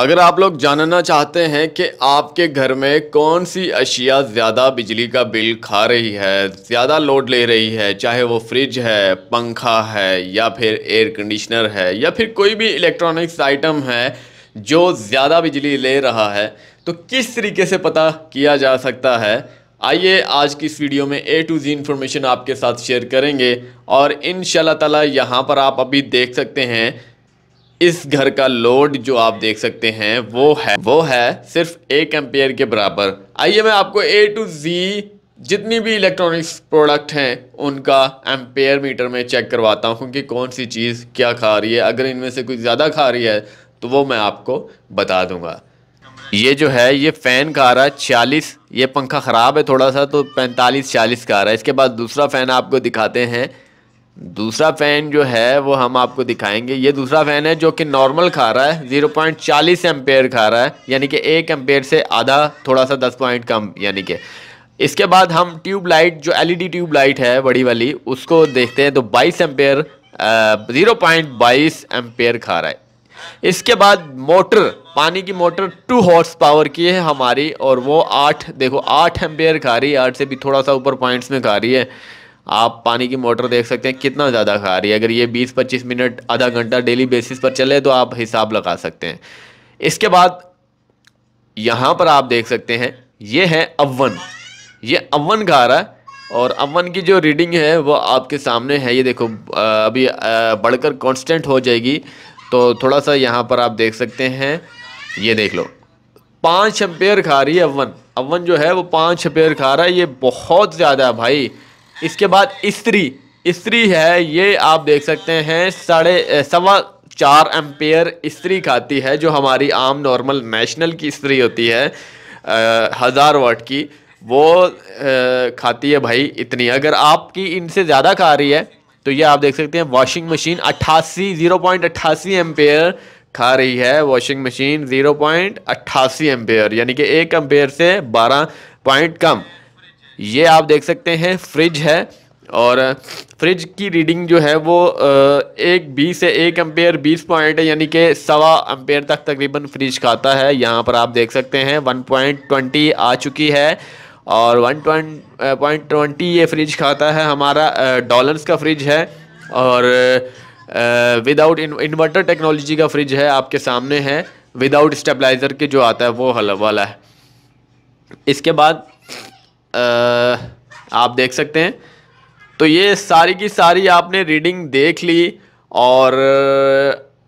अगर आप लोग जानना चाहते हैं कि आपके घर में कौन सी अशिया ज़्यादा बिजली का बिल खा रही है ज़्यादा लोड ले रही है चाहे वो फ्रिज है पंखा है या फिर एयर कंडीशनर है या फिर कोई भी इलेक्ट्रॉनिक्स आइटम है जो ज़्यादा बिजली ले रहा है तो किस तरीके से पता किया जा सकता है आइए आज की इस वीडियो में ए टू जी इन्फॉर्मेशन आपके साथ शेयर करेंगे और इन शाह यहाँ पर आप अभी देख सकते हैं इस घर का लोड जो आप देख सकते हैं वो है वो है सिर्फ एक एम्पेयर के बराबर आइए मैं आपको ए टू जी जितनी भी इलेक्ट्रॉनिक्स प्रोडक्ट हैं उनका एम्पेयर मीटर में चेक करवाता हूँ कि कौन सी चीज़ क्या खा रही है अगर इनमें से कुछ ज़्यादा खा रही है तो वो मैं आपको बता दूंगा ये जो है ये फ़ैन का आ रहा है छियालीस ये पंखा ख़राब है थोड़ा सा तो पैंतालीस छियालीस का आ रहा है इसके बाद दूसरा फ़ैन आपको दिखाते हैं दूसरा फ़ैन जो है वो हम आपको दिखाएंगे ये दूसरा फ़ैन है जो कि नॉर्मल खा रहा है 0.40 पॉइंट खा रहा है यानी कि एक एम्पेयर से आधा थोड़ा सा 10 पॉइंट कम यानी कि इसके बाद हम ट्यूब लाइट जो एलईडी ट्यूब लाइट है बड़ी वाली उसको देखते हैं तो 22 एम्पेयर ज़ीरो पॉइंट बाईस एम्पेयर खा रहा है इसके बाद मोटर पानी की मोटर टू हॉर्स पावर की है हमारी और वो आठ देखो आठ एम्पेयर खा रही है आठ से भी थोड़ा सा ऊपर पॉइंट्स में खा रही है आप पानी की मोटर देख सकते हैं कितना ज़्यादा खा रही है अगर ये 20-25 मिनट आधा घंटा डेली बेसिस पर चले तो आप हिसाब लगा सकते हैं इसके बाद यहाँ पर आप देख सकते हैं ये है अवन ये अवन खा रहा है और अवन की जो रीडिंग है वो आपके सामने है ये देखो अभी बढ़कर कॉन्स्टेंट हो जाएगी तो थोड़ा सा यहाँ पर आप देख सकते हैं ये देख लो पाँच छपेयर खा रही है अवन अवन जो है वो पाँच छपेयर खा रहा है ये बहुत ज़्यादा है भाई इसके बाद स्त्री स्त्री है ये आप देख सकते हैं साढ़े सवा चार एम्पेयर स्त्री खाती है जो हमारी आम नॉर्मल नेशनल की स्त्री होती है हज़ार वाट की वो आ, खाती है भाई इतनी अगर आपकी इनसे ज़्यादा खा रही है तो ये आप देख सकते हैं वॉशिंग मशीन अट्ठासी ज़ीरो पॉइंट अट्ठासी एम्पेयर खा रही है वॉशिंग मशीन ज़ीरो पॉइंट अट्ठासी एम्पेयर यानी कि एक एम्पेयर से बारह पॉइंट कम ये आप देख सकते हैं फ्रिज है और फ्रिज की रीडिंग जो है वो एक बीस से एक एम्पेयर बीस पॉइंट यानी कि सवा एम्पेयर तक तकरीबन फ्रिज खाता है यहाँ पर आप देख सकते हैं वन पॉइंट ट्वेंटी आ चुकी है और वन पॉइंट ट्वेंटी ये फ्रिज खाता है हमारा डॉलर्स का फ्रिज है और विदाउट इन्वर्टर टेक्नोलॉजी का फ्रिज है आपके सामने है विदाउट स्टेबलाइज़र के जो आता है वो हल वाला है इसके बाद आप देख सकते हैं तो ये सारी की सारी आपने रीडिंग देख ली और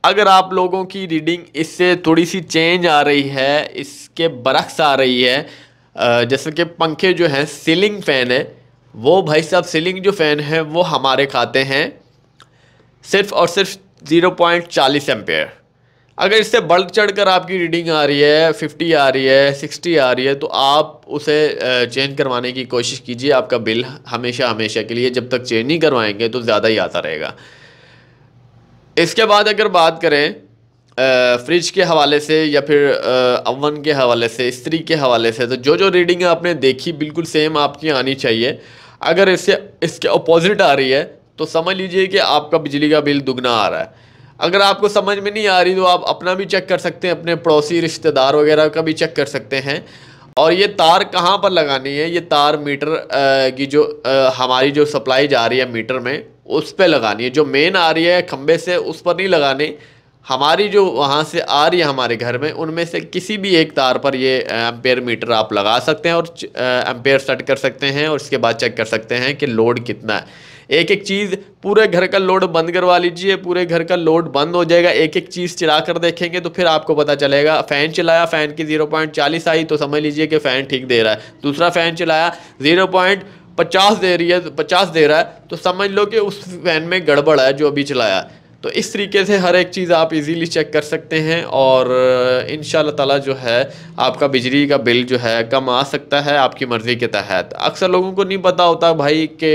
अगर आप लोगों की रीडिंग इससे थोड़ी सी चेंज आ रही है इसके बरक्स आ रही है जैसे कि पंखे जो हैं सीलिंग फ़ैन है वो भाई साहब सीलिंग जो फ़ैन है वो हमारे खाते हैं सिर्फ़ और सिर्फ ज़ीरो पॉइंट चालीस एम्पेयर अगर इससे बढ़ चढ़ कर आपकी रीडिंग आ रही है फिफ्टी आ रही है सिक्सटी आ रही है तो आप उसे चेंज करवाने की कोशिश कीजिए आपका बिल हमेशा हमेशा के लिए जब तक चेंज नहीं करवाएंगे तो ज़्यादा ही आता रहेगा इसके बाद अगर बात करें फ्रिज के हवाले से या फिर अवन के हवाले से स्त्री के हवाले से तो जो जो रीडिंग आपने देखी बिल्कुल सेम आपकी आनी चाहिए अगर इससे इसके अपोजिट आ रही है तो समझ लीजिए कि आपका बिजली का बिल दुगना आ रहा है अगर आपको समझ में नहीं आ रही तो आप अपना भी चेक कर सकते हैं अपने पड़ोसी रिश्तेदार वगैरह का भी चेक कर सकते हैं और ये तार कहाँ पर लगानी है ये तार मीटर की जो हमारी जो सप्लाई जा रही है मीटर में उस पर लगानी है जो मेन आ रही है खम्भे से उस पर नहीं लगानी हमारी जो वहाँ से आ रही है हमारे घर में उनमें से किसी भी एक तार पर ये एम्पेयर मीटर आप लगा सकते हैं और एम्पेयर सेट कर सकते हैं और इसके बाद चेक कर सकते हैं कि लोड कितना है एक एक चीज़ पूरे घर का लोड बंद करवा लीजिए पूरे घर का लोड बंद हो जाएगा एक एक चीज़ चला कर देखेंगे तो फिर आपको पता चलेगा फ़ैन चलाया फ़ैन की ज़ीरो पॉइंट चालीस आई तो समझ लीजिए कि फ़ैन ठीक दे रहा है दूसरा फ़ैन चलाया ज़ीरो पॉइंट पचास दे रही है पचास दे रहा है तो समझ लो कि उस फ़ैन में गड़बड़ है जो अभी चलाया तो इस तरीके से हर एक चीज़ आप इजीली चेक कर सकते हैं और इन ताला जो है आपका बिजली का बिल जो है कम आ सकता है आपकी मर्ज़ी के तहत अक्सर लोगों को नहीं पता होता भाई के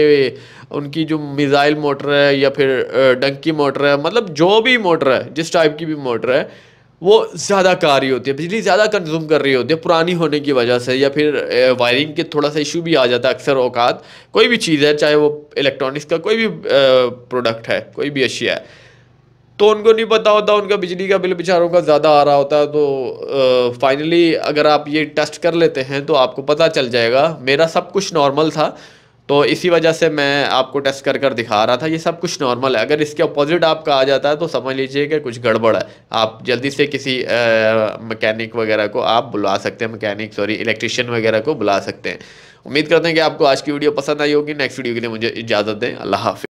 उनकी जो मिज़ाइल मोटर है या फिर डंकी मोटर है मतलब जो भी मोटर है जिस टाइप की भी मोटर है वो ज़्यादा कार रही होती है बिजली ज़्यादा कंज्यूम कर रही होती है पुरानी होने की वजह से या फिर वायरिंग के थोड़ा सा इशू भी आ जाता है अक्सर औकात कोई भी चीज़ है चाहे वो इलेक्ट्रॉनिक्स का कोई भी प्रोडक्ट है कोई भी अशिया है तो उनको नहीं पता होता उनका बिजली का बिल बेचारों का ज़्यादा आ रहा होता है तो फाइनली अगर आप ये टेस्ट कर लेते हैं तो आपको पता चल जाएगा मेरा सब कुछ नॉर्मल था तो इसी वजह से मैं आपको टेस्ट कर कर दिखा रहा था ये सब कुछ नॉर्मल है अगर इसके अपोजिट आपका आ जाता है तो समझ लीजिए कि कुछ गड़बड़ है आप जल्दी से किसी मकैनिक वगैरह को आप बुला सकते हैं मकैनिक सॉरी इलेक्ट्रिशियन वगैरह को बुला सकते हैं उम्मीद करते हैं कि आपको आज की वीडियो पसंद आई होगी नेक्स्ट वीडियो के लिए मुझे इजाज़त दें अल्लाह हाफि